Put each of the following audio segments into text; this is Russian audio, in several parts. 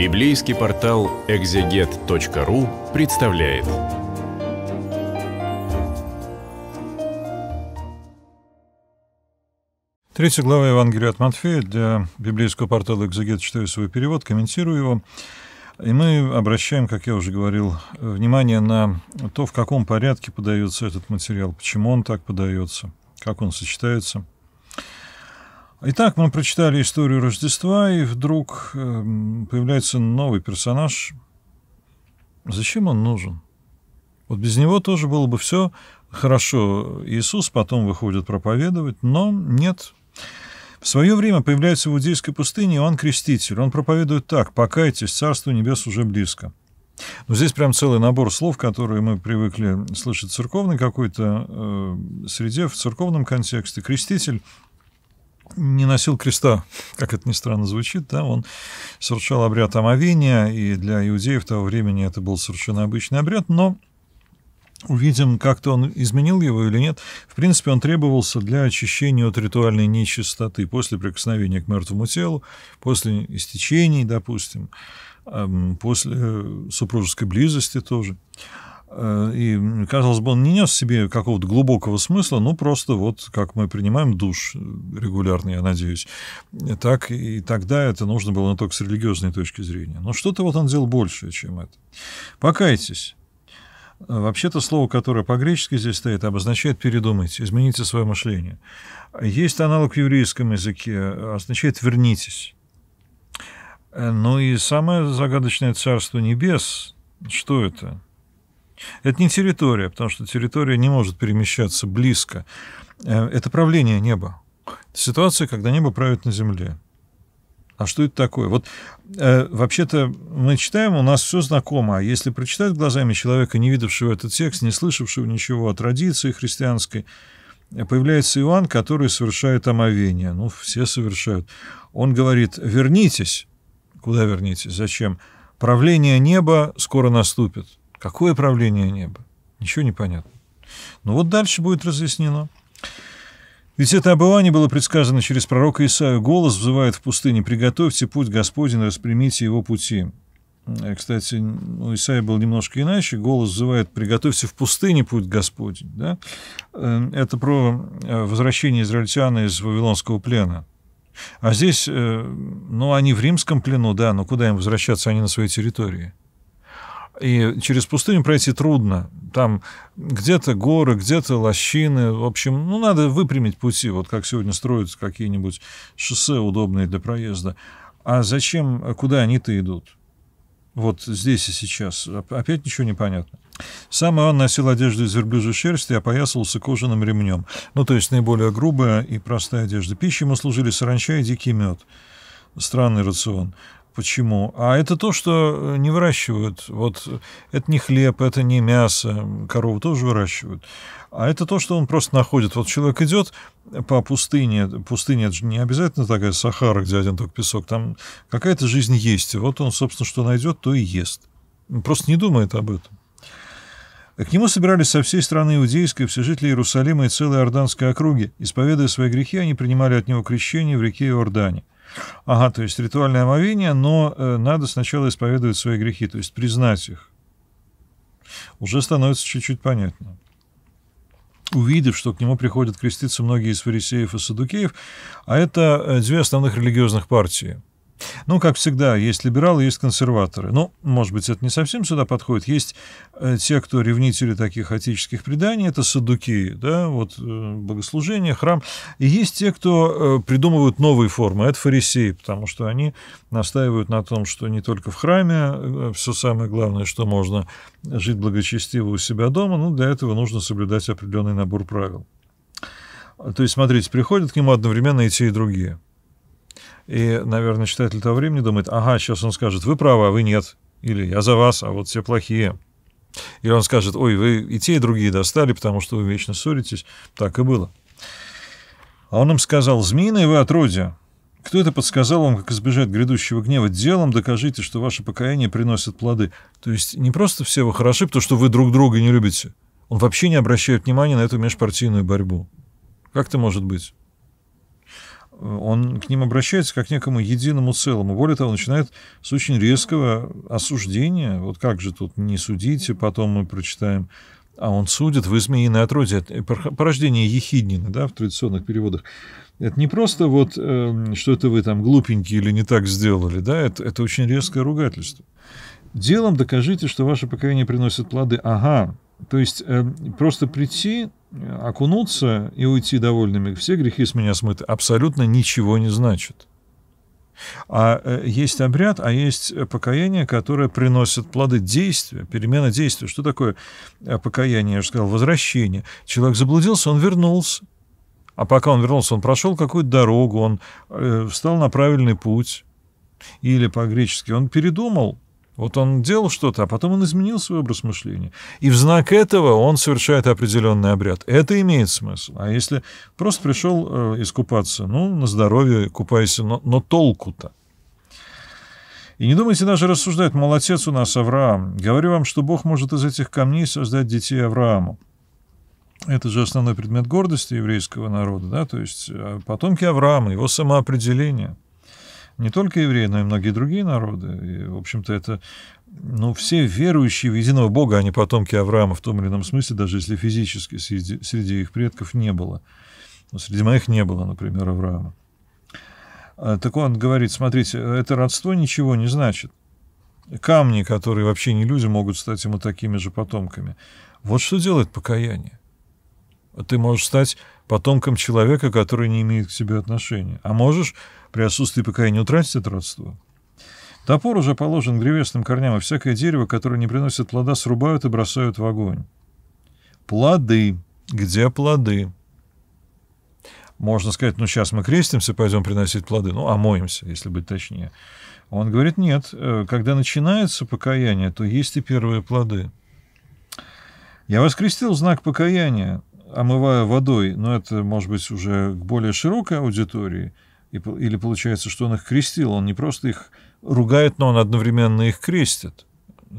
Библейский портал экзегет.ру представляет. Третья глава Евангелия от Матфея для библейского портала «Экзегет» читаю свой перевод, комментирую его. И мы обращаем, как я уже говорил, внимание на то, в каком порядке подается этот материал, почему он так подается, как он сочетается – Итак, мы прочитали историю Рождества, и вдруг эм, появляется новый персонаж. Зачем он нужен? Вот без него тоже было бы все хорошо. Иисус потом выходит проповедовать, но нет. В свое время появляется в Иудейской пустыне Иоанн Креститель. Он проповедует так «Покайтесь, Царство Небес уже близко». Но ну, здесь прям целый набор слов, которые мы привыкли слышать в церковной какой-то э, среде, в церковном контексте. Креститель не носил креста, как это ни странно звучит, да, он совершал обряд омовения, и для иудеев того времени это был совершенно обычный обряд, но увидим, как-то он изменил его или нет. В принципе, он требовался для очищения от ритуальной нечистоты после прикосновения к мертвому телу, после истечений, допустим, после э, супружеской близости тоже. Э, и, казалось бы, он не нес себе какого-то глубокого смысла, ну, просто вот как мы принимаем душ э, регулярно, я надеюсь. Так и тогда это нужно было не ну, только с религиозной точки зрения. Но что-то вот он делал большее, чем это. Покайтесь. Э, вообще-то слово, которое по-гречески здесь стоит, обозначает «передумайте», «измените свое мышление». Есть аналог в еврейском языке, означает «вернитесь». Ну и самое загадочное царство небес, что это? Это не территория, потому что территория не может перемещаться близко. Э, это правление неба. Это ситуация, когда небо правит на земле. А что это такое? Вот э, вообще-то мы читаем, у нас все знакомо, а если прочитать глазами человека, не видевшего этот текст, не слышавшего ничего о традиции христианской, э, появляется Иоанн, который совершает омовение. Ну, все совершают. Он говорит, вернитесь. Куда вернитесь? Зачем? Правление неба скоро наступит. Какое правление неба? Ничего не понятно. Но вот дальше будет разъяснено. Ведь это обывание было предсказано через пророка Исаию. Голос взывает в пустыне, приготовьте путь Господень, распрямите его пути. Э, кстати, у ну, Исаия был немножко иначе. Голос взывает приготовьте в пустыне путь Господень». Да? Э, это про э, возвращение израильтян из Вавилонского плена. А здесь, ну, они в римском плену, да, но куда им возвращаться, они на своей территории. И через пустыню пройти трудно. Там где-то горы, где-то лощины. В общем, ну, надо выпрямить пути, вот как сегодня строят какие-нибудь шоссе удобные для проезда. А зачем, куда они-то идут? Вот здесь и сейчас. Опять ничего не понятно. Сам Иоанн носил одежду из верблюжьей шерсти и опоясывался кожаным ремнем. Ну, то есть наиболее грубая и простая одежда. Пищей ему служили саранча и дикий мед. Странный рацион почему. А это то, что э, не выращивают. Вот э, это не хлеб, это не мясо, корову тоже выращивают. А это то, что он просто находит. Вот человек идет по пустыне, пустыня это же не обязательно такая Сахара, где один только песок, там какая-то жизнь есть. И вот он, собственно, что найдет, то и ест. Он просто не думает об этом. К нему собирались со всей страны иудейской, все жители Иерусалима и целые Орданской округи. Исповедуя свои грехи, они принимали от него крещение в реке Иордане – Ага, то есть ритуальное омовение, но э, надо сначала исповедовать свои грехи, то есть признать их. Уже становится чуть-чуть понятно. Увидев, что к нему приходят креститься многие из фарисеев и садукеев, а это э, две основных религиозных партии – ну, как всегда, есть либералы, есть консерваторы. Ну, может быть, это не совсем сюда подходит. Есть э, те, кто ревнители таких отеческих преданий, это садуки, да, вот э, богослужение, храм. И есть те, кто э, придумывают новые формы, а это фарисеи, потому что они настаивают на том, что не только в храме все самое главное, что можно жить благочестиво у себя дома, но ну, для этого нужно соблюдать определенный набор правил. То есть, смотрите, приходят к нему одновременно и те, и другие – и, наверное, читатель того времени думает, ага, сейчас он скажет, вы правы, а вы нет. Или я за вас, а вот все плохие. Или он скажет, ой, вы и те, и другие достали, потому что вы вечно ссоритесь. Так и было. А он им сказал, змеиные вы отродья! Кто это подсказал вам, как избежать грядущего гнева? Делом докажите, что ваше покаяние приносит плоды. То есть не просто все вы хороши, потому что вы друг друга не любите. Он вообще не обращает внимания на эту межпартийную борьбу. Как это может быть? он к ним обращается как к некому единому целому. Более того, начинает с очень резкого осуждения. Вот как же тут не судите, потом мы прочитаем. А он судит в «Змеиной отроде». Порождение Ехиднина, да, в традиционных переводах. Это не просто вот, эм, что это вы там глупенькие или не так сделали, да, это, это очень резкое ругательство. Делом докажите, что ваше покаяние приносит плоды. Ага, то есть э, просто прийти окунуться и уйти довольными, все грехи с меня смыты, абсолютно ничего не значит. А э, есть обряд, а есть э, покаяние, которое приносит плоды действия, перемена действия. Что такое э, покаяние? Я же сказал, возвращение. Человек заблудился, он вернулся. А пока он вернулся, он прошел какую-то дорогу, он встал на правильный путь. Или по-гречески он передумал, вот он делал что-то, а потом он изменил свой образ мышления. И в знак этого он совершает определенный обряд. Это имеет смысл. А если просто пришел э, искупаться, ну, на здоровье купайся, но, но толку-то. И не думайте даже рассуждать, молодец у нас Авраам. Говорю вам, что Бог может из этих камней создать детей Аврааму. Это же основной предмет гордости еврейского народа, да, то есть э, потомки Авраама, его самоопределение – не только евреи, но и многие другие народы. И, в общем-то, это ну, все верующие в единого Бога, они а потомки Авраама в том или ином смысле, даже если физически среди, среди их предков не было. Но ну, среди моих не было, например, Авраама. А, так он говорит, смотрите, это родство ничего не значит. Камни, которые вообще не люди, могут стать ему такими же потомками. Вот что делает покаяние. Ты можешь стать потомком человека, который не имеет к тебе отношения. А можешь при отсутствии ПКИ не утратить это родство? Топор уже положен древесным корням, и всякое дерево, которое не приносит плода, срубают и бросают в огонь. Плоды. Где плоды? Можно сказать, ну сейчас мы крестимся, пойдем приносить плоды, ну омоемся, если быть точнее. Он говорит, нет, э, когда начинается покаяние, то есть и первые плоды. Я воскрестил знак покаяния, омывая водой, но это, может быть, уже к более широкой аудитории – и, или получается, что он их крестил. Он не просто их ругает, но он одновременно их крестит,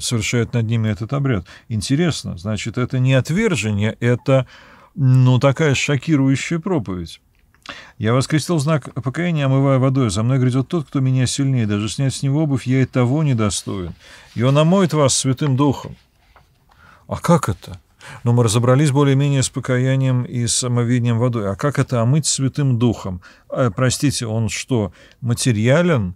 совершает над ними этот обряд. Интересно, значит, это не отвержение, это, ну, такая шокирующая проповедь. Я вас знак покаяния, омывая водой. За мной грядет тот, кто меня сильнее. Даже снять с него обувь я и того недостоин. И он омоет вас святым духом. А как это? Но мы разобрались более-менее с покаянием и самовидением водой. А как это омыть Святым Духом? Э, простите, он что, материален?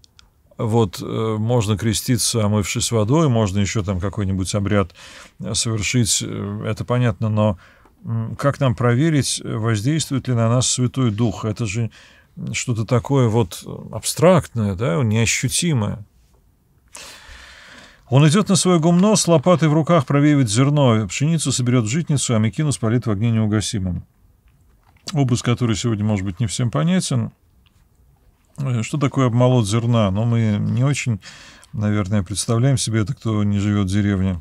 Вот э, можно креститься, омывшись водой, можно еще там какой-нибудь обряд э, совершить, э, это понятно, но как нам проверить, э, воздействует ли на нас Святой Дух? Это же что-то такое вот абстрактное, да, неощутимое. Он идет на свое гумно, с лопатой в руках провеивает зерно, пшеницу соберет в житницу, а Микину спалит в огне неугасимым. Образ, который сегодня, может быть, не всем понятен. Э, что такое обмолот зерна? Но мы не очень, наверное, представляем себе это, кто не живет в деревне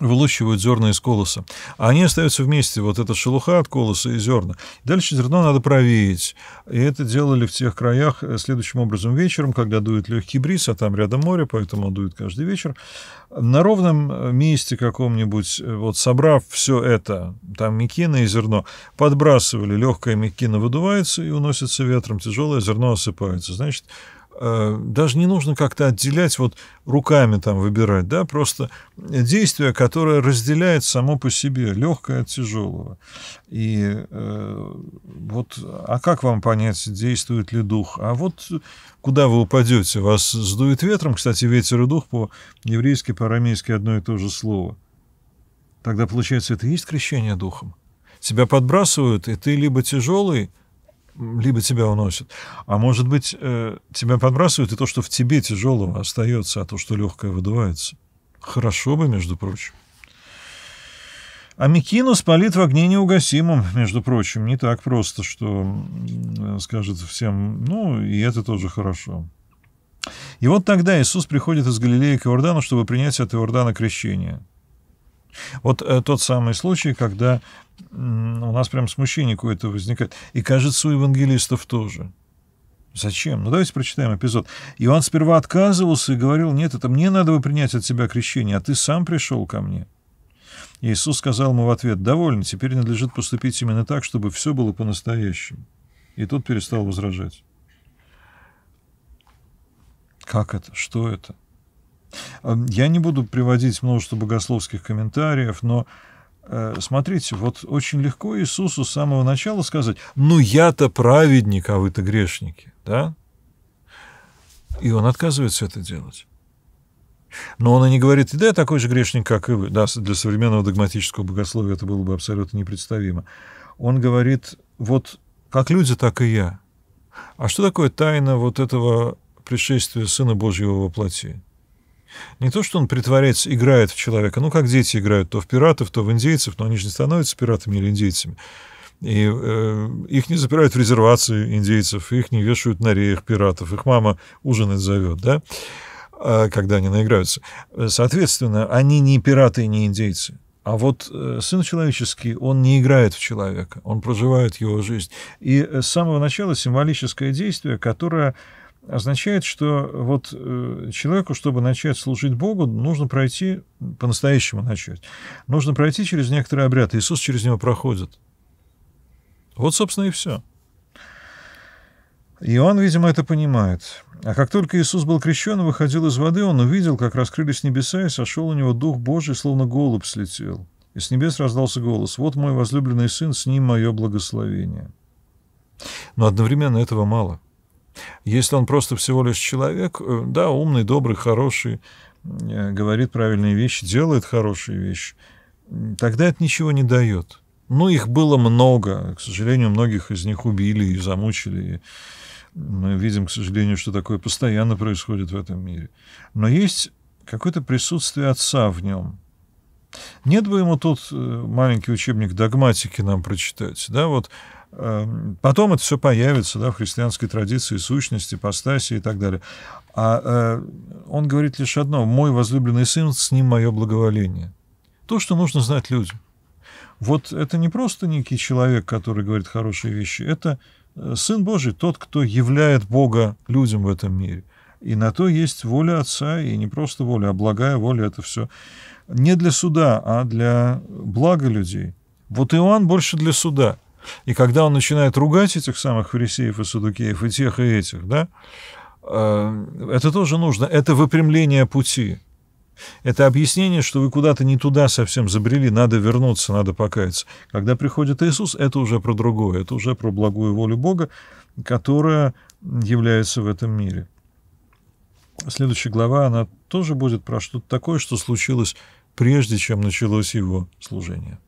вылущивают зерна из колоса. А они остаются вместе, вот эта шелуха от колоса и зерна. Дальше зерно надо провеять. И это делали в тех краях э, следующим образом вечером, когда дует легкий бриз, а там рядом море, поэтому он дует каждый вечер. На ровном э, месте каком-нибудь, э, вот собрав все это, там мекина и зерно, подбрасывали, легкая мекина выдувается и уносится ветром, тяжелое зерно осыпается. Значит, Э, даже не нужно как-то отделять, вот руками там выбирать, да, просто действие, которое разделяет само по себе легкое от тяжелого. И э, вот, а как вам понять, действует ли дух? А вот куда вы упадете? Вас сдует ветром, кстати, ветер и дух по-еврейски, по-арамейски одно и то же слово. Тогда, получается, это и есть крещение духом. Тебя подбрасывают, и ты либо тяжелый, либо тебя уносит. А может быть, э, тебя подбрасывают, и то, что в тебе тяжелого остается, а то, что легкое выдувается. Хорошо бы, между прочим. А Микину спалит в огне неугасимом, между прочим. Не так просто, что э, скажет всем, ну, и это тоже хорошо. И вот тогда Иисус приходит из Галилеи к Иордану, чтобы принять от Иордана крещение – вот э, тот самый случай, когда у нас прям смущение какое-то возникает. И, кажется, у евангелистов тоже. Зачем? Ну, давайте прочитаем эпизод. Иоанн сперва отказывался и говорил, нет, это мне надо бы принять от тебя крещение, а ты сам пришел ко мне. Иисус сказал ему в ответ, довольно, теперь надлежит поступить именно так, чтобы все было по-настоящему. И тот перестал возражать. Как это? Что это? Эм, я не буду приводить множество богословских комментариев, но э, смотрите, вот очень легко Иисусу с самого начала сказать, ну я-то праведник, а вы-то грешники, да? И он отказывается это делать. Но он и не говорит, да, я такой же грешник, как и вы. Да, для современного догматического богословия это было бы абсолютно непредставимо. Он говорит, вот как люди, так и я. А что такое тайна вот этого пришествия Сына Божьего во плоти? Не то, что он притворяется, играет в человека. Ну, как дети играют то в пиратов, то в индейцев, но они же не становятся пиратами или индейцами. И э, их не запирают в резервации индейцев, их не вешают на реях пиратов, их мама ужинать зовет, да, э, когда они наиграются. Соответственно, они не пираты и не индейцы. А вот э, сын человеческий, он не играет в человека, он проживает его жизнь. И э, с самого начала символическое действие, которое означает, что вот э, человеку, чтобы начать служить Богу, нужно пройти, по-настоящему начать, нужно пройти через некоторые обряды. Иисус через него проходит. Вот, собственно, и все. Иоанн, видимо, это понимает. А как только Иисус был крещен и выходил из воды, он увидел, как раскрылись небеса, и сошел у него Дух Божий, словно голубь слетел. И с небес раздался голос «Вот мой возлюбленный сын, с ним мое благословение». Но одновременно этого мало – если он просто всего лишь человек, э, да, умный, добрый, хороший, э, говорит правильные вещи, делает хорошие вещи, тогда это ничего не дает. Ну, их было много. К сожалению, многих из них убили и замучили. И мы видим, к сожалению, что такое постоянно происходит в этом мире. Но есть какое-то присутствие отца в нем. Нет бы ему тут э, маленький учебник догматики нам прочитать. Да, вот Эм, потом это все появится да, в христианской традиции, сущности, постаси и так далее. А э, он говорит лишь одно. «Мой возлюбленный сын, с ним мое благоволение». То, что нужно знать людям. Вот это не просто некий человек, который говорит хорошие вещи. Это э, Сын Божий, тот, кто являет Бога людям в этом мире. И на то есть воля Отца, и не просто воля, а благая воля — это все не для суда, а для блага людей. Вот Иоанн больше для суда — и когда он начинает ругать этих самых фарисеев и садукеев, и тех, и этих, да, э, это тоже нужно. Это выпрямление пути. Это объяснение, что вы куда-то не туда совсем забрели, надо вернуться, надо покаяться. Когда приходит Иисус, это уже про другое, это уже про благую волю Бога, которая является в этом мире. Следующая глава, она тоже будет про что-то такое, что случилось прежде, чем началось его служение.